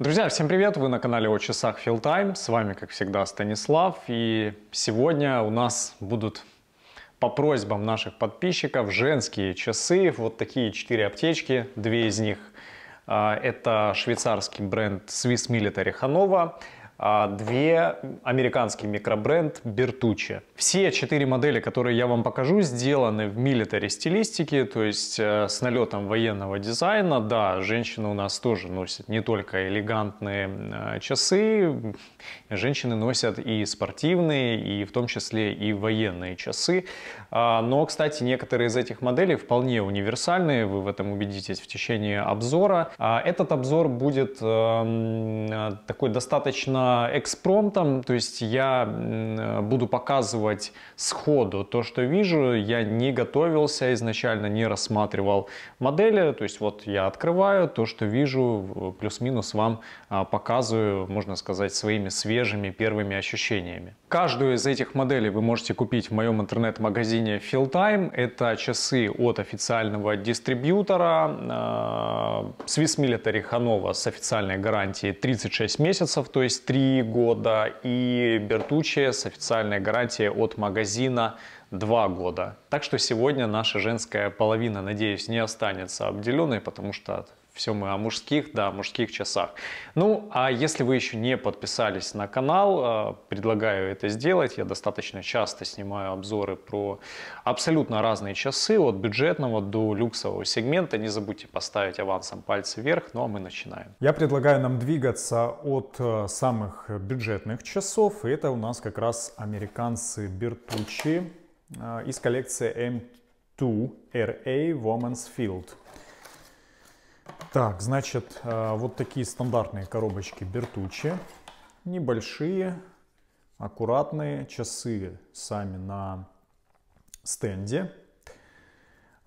Друзья, всем привет! Вы на канале о часах Филтайм. С вами, как всегда, Станислав. И сегодня у нас будут по просьбам наших подписчиков женские часы. Вот такие четыре аптечки. Две из них а, это швейцарский бренд Swiss Military Hanover а две американский микробренд Bertucci. Все четыре модели, которые я вам покажу, сделаны в милитари стилистике, то есть э, с налетом военного дизайна. Да, женщины у нас тоже носят не только элегантные э, часы, женщины носят и спортивные, и в том числе и военные часы. А, но, кстати, некоторые из этих моделей вполне универсальные, вы в этом убедитесь в течение обзора. А этот обзор будет эм, э, такой достаточно Э, экспромтом, то есть я буду показывать сходу то, что вижу. Я не готовился изначально, не рассматривал модели, то есть вот я открываю то, что вижу, плюс-минус вам а, показываю, можно сказать, своими свежими первыми ощущениями. Каждую из этих моделей вы можете купить в моем интернет-магазине FillTime. Это часы от официального дистрибьютора а, Swiss Military Hanova с официальной гарантией 36 месяцев, то есть 3 3 года, и Бертуччи с официальной гарантией от магазина два года. Так что сегодня наша женская половина, надеюсь, не останется обделенной, потому что от все мы о мужских, да, о мужских часах. Ну, а если вы еще не подписались на канал, э, предлагаю это сделать. Я достаточно часто снимаю обзоры про абсолютно разные часы, от бюджетного до люксового сегмента. Не забудьте поставить авансом пальцы вверх, ну а мы начинаем. Я предлагаю нам двигаться от э, самых бюджетных часов. И это у нас как раз американцы Бертучи э, из коллекции M2 RA Woman's Field. Так, значит, э, вот такие стандартные коробочки Бертучи. Небольшие, аккуратные часы сами на стенде.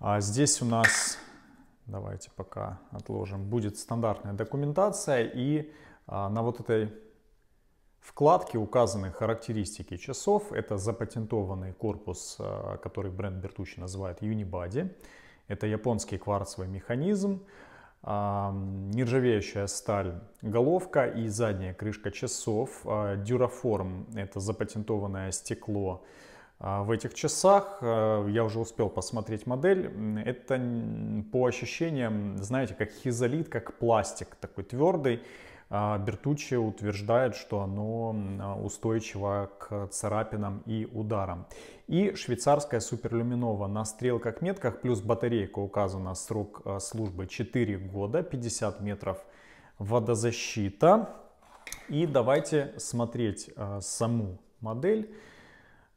А здесь у нас, давайте пока отложим, будет стандартная документация. И а, на вот этой вкладке указаны характеристики часов. Это запатентованный корпус, а, который бренд Бертучи называет Unibody. Это японский кварцевый механизм нержавеющая сталь головка и задняя крышка часов. А, Дюраформ – это запатентованное стекло а, в этих часах. А, я уже успел посмотреть модель. Это по ощущениям, знаете, как хизолит, как пластик такой твердый. А Бертуччи утверждает, что оно а, устойчиво к царапинам и ударам. И швейцарская суперлюминова на стрелках-метках плюс батарейка указана срок а, службы 4 года, 50 метров водозащита. И давайте смотреть саму модель.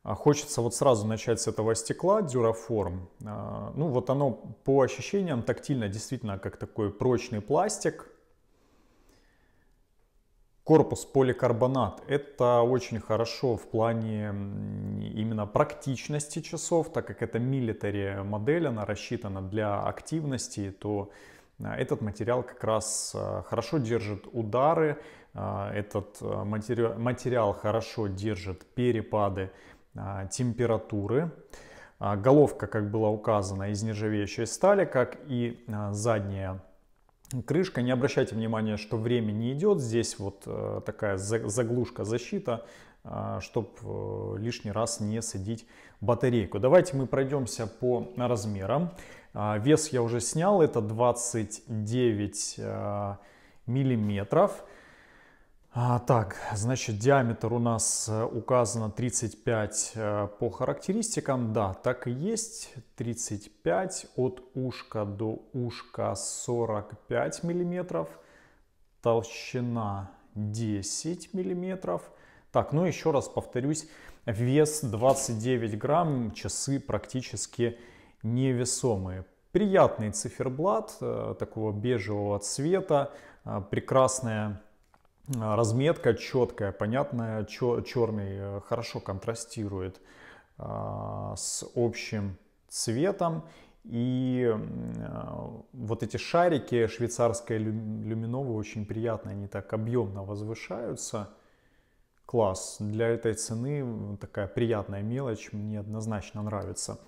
Хочется вот сразу начать с этого стекла Дюраформ. Ну вот оно по ощущениям тактильно действительно как такой прочный пластик корпус поликарбонат. Это очень хорошо в плане именно практичности часов, так как это милитари модель, она рассчитана для активности, то а, этот материал как раз а, хорошо держит удары, а, этот материал, материал хорошо держит перепады температуры. Головка, как было указано, из нержавеющей стали, как и задняя крышка. Не обращайте внимания, что время не идет. Здесь вот э, такая заглушка, защита, э, чтобы э, лишний раз не садить батарейку. Давайте мы пройдемся по размерам. Вес я уже снял, это 29 миллиметров. А, так, значит, диаметр у нас э, указано 35 э, по характеристикам. Да, так и есть. 35 от ушка до ушка 45 миллиметров. Толщина 10 миллиметров. Так, ну еще раз повторюсь, вес 29 грамм, часы практически невесомые. Приятный циферблат э, такого бежевого цвета, прекрасная а, разметка четкая, понятная, черный э, хорошо контрастирует а, с общим цветом. И а, вот эти шарики швейцарской люминовы очень приятные, они так объемно возвышаются. Класс, для этой цены такая приятная мелочь, мне однозначно нравится.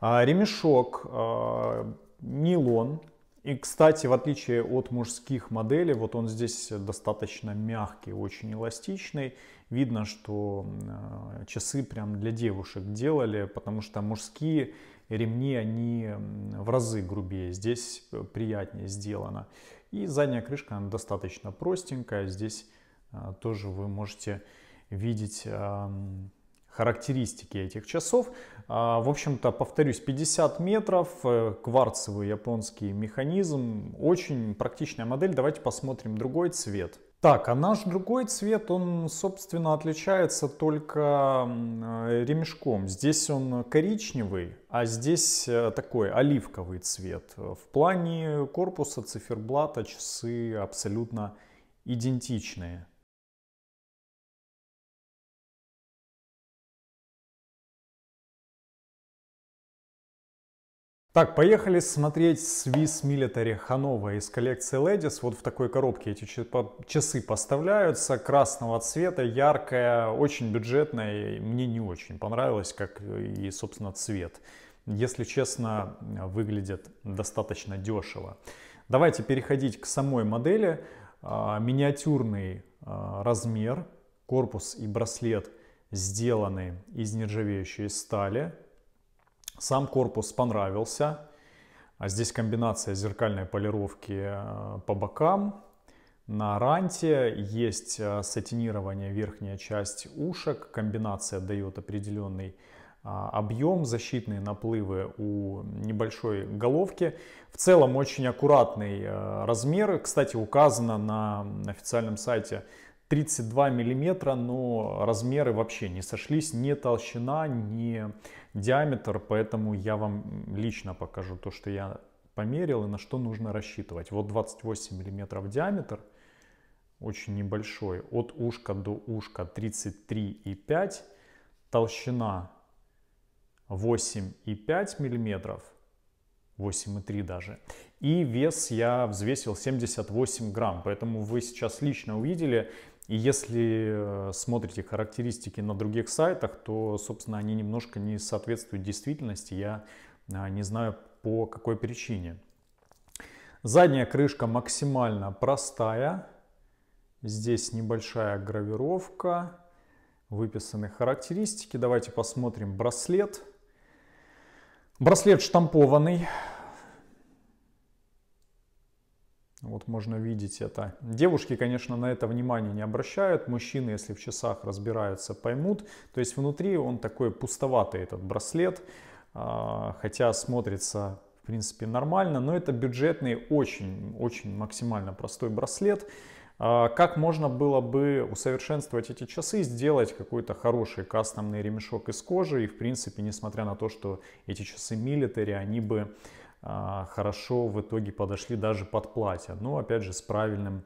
Ремешок, нейлон, и, кстати, в отличие от мужских моделей, вот он здесь достаточно мягкий, очень эластичный. Видно, что э, часы прям для девушек делали, потому что мужские ремни, они в разы грубее. Здесь э, приятнее сделано. И задняя крышка она достаточно простенькая. Здесь э, тоже вы можете видеть характеристики этих часов. А, в общем-то, повторюсь, 50 метров, э, кварцевый японский механизм, очень практичная модель. Давайте посмотрим другой цвет. Так, а наш другой цвет, он, собственно, отличается только э, ремешком. Здесь он коричневый, а здесь э, такой оливковый цвет. В плане корпуса циферблата часы абсолютно идентичные. Так, поехали смотреть Swiss Military Hanover из коллекции Ladies. Вот в такой коробке эти часы поставляются, красного цвета, яркая, очень бюджетная. Мне не очень понравилось, как и, собственно, цвет. Если честно, выглядит достаточно дешево. Давайте переходить к самой модели. А, миниатюрный а, размер, корпус и браслет сделаны из нержавеющей стали сам корпус понравился. А здесь комбинация зеркальной полировки э, по бокам. На ранте есть э, сатинирование верхняя часть ушек. Комбинация дает определенный а, объем, защитные наплывы у небольшой головки. В целом очень аккуратный э, размер. Кстати, указано на официальном сайте 32 миллиметра, но размеры вообще не сошлись, не толщина, не диаметр, поэтому я вам лично покажу то, что я померил и на что нужно рассчитывать. Вот 28 миллиметров диаметр, очень небольшой, от ушка до ушка 33,5, толщина 8,5 миллиметров, 8,3 даже. И вес я взвесил 78 грамм, поэтому вы сейчас лично увидели, и если э, смотрите характеристики на других сайтах, то, собственно, они немножко не соответствуют действительности. Я а, не знаю по какой причине. Задняя крышка максимально простая. Здесь небольшая гравировка, выписаны характеристики. Давайте посмотрим браслет. Браслет штампованный, Вот можно видеть это. Девушки, конечно, на это внимание не обращают. Мужчины, если в часах разбираются, поймут. То есть внутри он такой пустоватый, этот браслет. А, хотя смотрится, в принципе, нормально. Но это бюджетный, очень-очень максимально простой браслет. А, как можно было бы усовершенствовать эти часы, сделать какой-то хороший кастомный ремешок из кожи. И, в принципе, несмотря на то, что эти часы милитари, они бы а, хорошо в итоге подошли даже под платье, но ну, опять же с правильным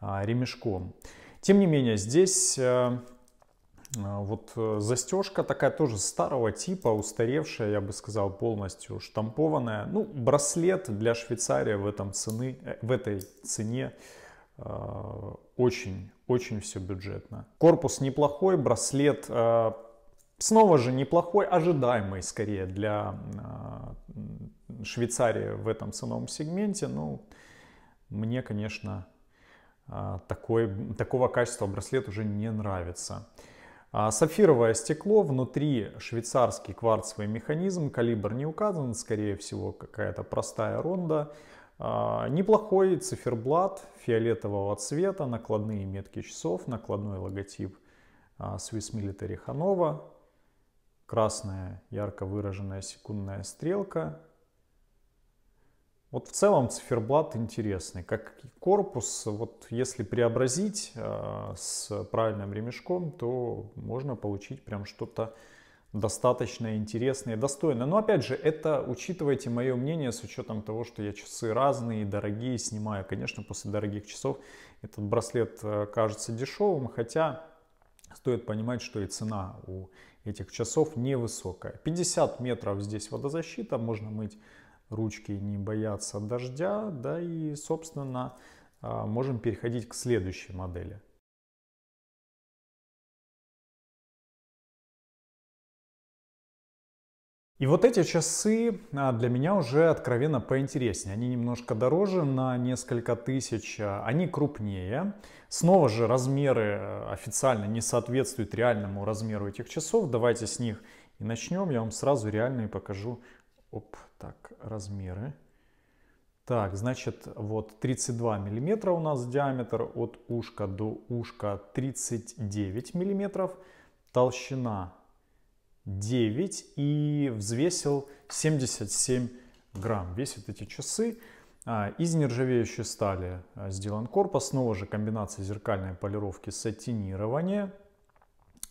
а, ремешком. Тем не менее, здесь э, а, вот э, застежка такая тоже старого типа, устаревшая, я бы сказал, полностью штампованная. Ну, браслет для Швейцарии в, этом цены, э, в этой цене очень-очень все бюджетно. Корпус неплохой, браслет Снова же неплохой, ожидаемый скорее для а, Швейцарии в этом ценовом сегменте. Ну, мне, конечно, а, такой, такого качества браслет уже не нравится. А сапфировое стекло, внутри швейцарский кварцевый механизм, калибр не указан, скорее всего какая-то простая ронда. Неплохой циферблат фиолетового цвета, накладные метки часов, накладной логотип Swiss Military Hanover, красная ярко выраженная секундная стрелка. Вот в целом циферблат интересный, как и корпус. Вот если преобразить э, с правильным ремешком, то можно получить прям что-то достаточно интересное и достойное. Но опять же, это учитывайте мое мнение с учетом того, что я часы разные, дорогие снимаю. Конечно, после дорогих часов этот браслет э, кажется дешевым, хотя стоит понимать, что и цена у этих часов невысокая. 50 метров здесь водозащита, можно мыть ручки и не бояться дождя. Да и, собственно, а, можем переходить к следующей модели. И вот эти часы а, для меня уже откровенно поинтереснее. Они немножко дороже на несколько тысяч, а, они крупнее. Снова же размеры э, официально не соответствуют реальному размеру этих часов. Давайте с них и начнем. Я вам сразу реально и покажу. Оп, так, размеры. Так, значит, вот 32 миллиметра у нас диаметр от ушка до ушка 39 миллиметров. Толщина 9 и взвесил 77 грамм. Весят эти часы а, из нержавеющей стали а, сделан корпус, снова же комбинация зеркальной полировки сатинирования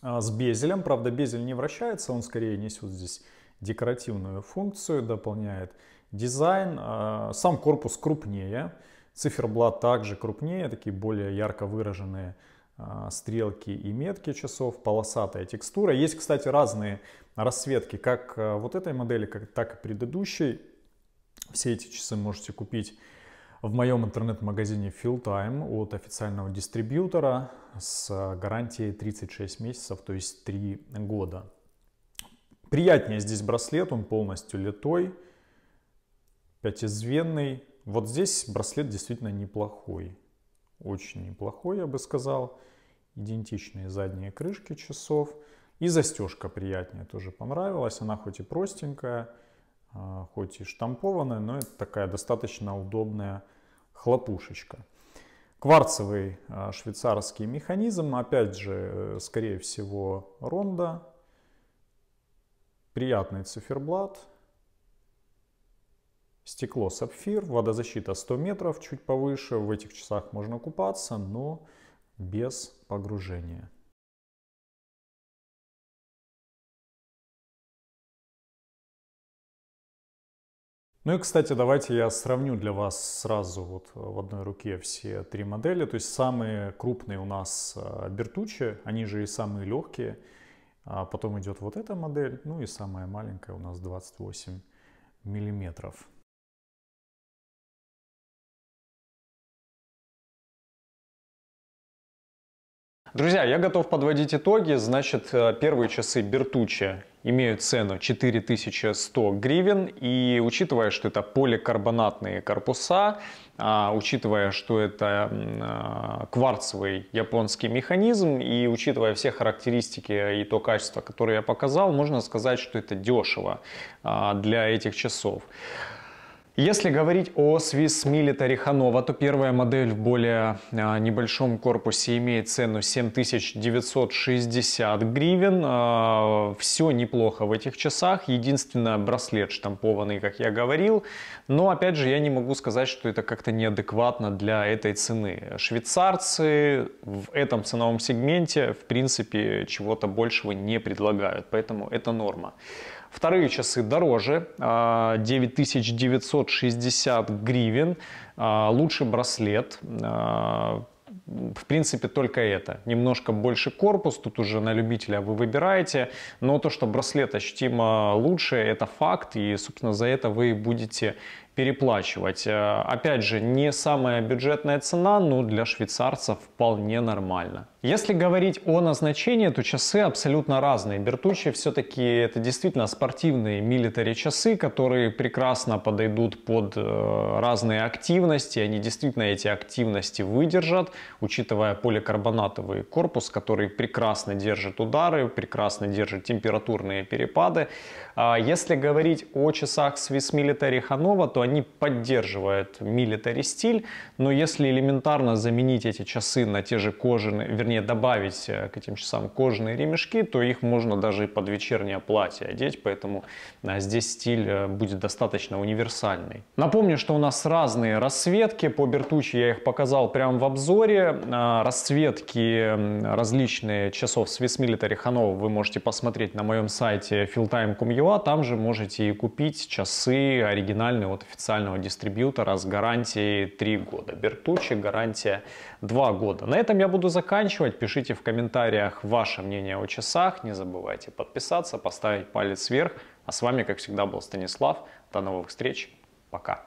а, с безелем. Правда, безель не вращается, он скорее несет здесь декоративную функцию, дополняет дизайн. Сам корпус крупнее, циферблат также крупнее, такие более ярко выраженные а, стрелки и метки часов, полосатая текстура. Есть, кстати, разные расцветки, как а, вот этой модели, как, так и предыдущей. Все эти часы можете купить в моем интернет-магазине FillTime от официального дистрибьютора с гарантией 36 месяцев, то есть 3 года. Приятнее здесь браслет, он полностью литой, пятизвенный. Вот здесь браслет действительно неплохой очень неплохой, я бы сказал. Идентичные задние крышки часов. И застежка приятнее тоже понравилась. Она хоть и простенькая, а, хоть и штампованная, но это такая достаточно удобная хлопушечка. Кварцевый а, швейцарский механизм, опять же, э, скорее всего, ронда. Приятный циферблат, Стекло сапфир, водозащита 100 метров, чуть повыше. В этих часах можно купаться, но без погружения. Ну и, кстати, давайте я сравню для вас сразу вот в одной руке все три модели. То есть самые крупные у нас Бертучи, а, они же и самые легкие. А потом идет вот эта модель, ну и самая маленькая у нас 28 миллиметров. Друзья, я готов подводить итоги. Значит, э, первые часы Бертуччи имеют цену 4100 гривен. И учитывая, что это поликарбонатные корпуса, а, учитывая, что это а, кварцевый японский механизм, и учитывая все характеристики и то качество, которое я показал, можно сказать, что это дешево а, для этих часов. Если говорить о Swiss Military Hanover, то первая модель в более а, небольшом корпусе имеет цену 7960 гривен. А, Все неплохо в этих часах. Единственное, браслет штампованный, как я говорил. Но, опять же, я не могу сказать, что это как-то неадекватно для этой цены. Швейцарцы в этом ценовом сегменте, в принципе, чего-то большего не предлагают. Поэтому это норма. Вторые часы дороже, 9960 а, гривен. А, Лучший браслет, а, в принципе, только это. Немножко больше корпус, тут уже на любителя вы выбираете, но то, что браслет ощутимо лучше, это факт, и, собственно, за это вы будете переплачивать. Э, опять же, не самая бюджетная цена, но для швейцарцев вполне нормально. Если говорить о назначении, то часы абсолютно разные. Бертучи все-таки это действительно спортивные милитари часы, которые прекрасно подойдут под э, разные активности. Они действительно эти активности выдержат, учитывая поликарбонатовый корпус, который прекрасно держит удары, прекрасно держит температурные перепады. А если говорить о часах Swiss Military Hanova, то они поддерживают милитари стиль, но если элементарно заменить эти часы на те же кожаные, вернее добавить э, к этим часам кожаные ремешки, то их можно даже и под вечернее платье одеть, поэтому а, здесь стиль э, будет достаточно универсальный. Напомню, что у нас разные расцветки, по Бертучи я их показал прямо в обзоре, а, расцветки различные часов Swiss Military Hanover вы можете посмотреть на моем сайте fieldtime.com.ua, там же можете и купить часы оригинальные от официального официального дистрибьютора с гарантией 3 года. Бертучи гарантия 2 года. На этом я буду заканчивать. Пишите в комментариях ваше мнение о часах. Не забывайте подписаться, поставить палец вверх. А с вами, как всегда, был Станислав. До новых встреч. Пока.